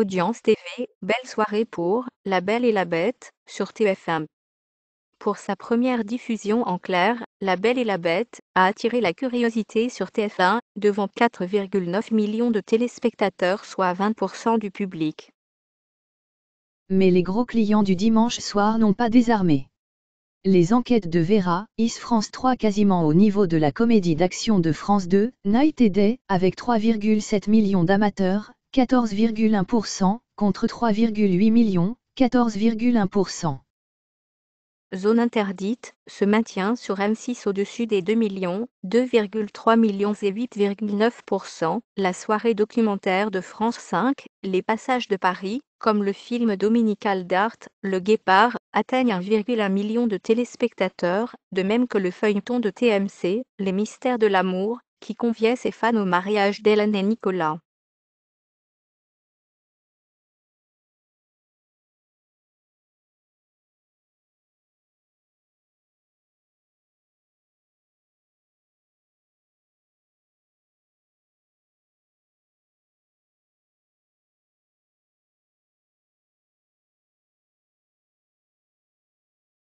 Audience TV, belle soirée pour La Belle et la Bête sur TF1. Pour sa première diffusion en clair, La Belle et la Bête a attiré la curiosité sur TF1 devant 4,9 millions de téléspectateurs, soit 20% du public. Mais les gros clients du dimanche soir n'ont pas désarmé. Les enquêtes de Vera, Is France 3 quasiment au niveau de la comédie d'action de France 2, Night et Day, avec 3,7 millions d'amateurs, 14,1%, contre 3,8 millions, 14,1%. Zone interdite, se maintient sur M6 au-dessus des 2 millions, 2,3 millions et 8,9%. La soirée documentaire de France 5, Les Passages de Paris, comme le film dominical d'Art, Le Guépard, atteignent 1,1 million de téléspectateurs, de même que le feuilleton de TMC, Les Mystères de l'amour, qui conviait ses fans au mariage d'Hélène et Nicolas.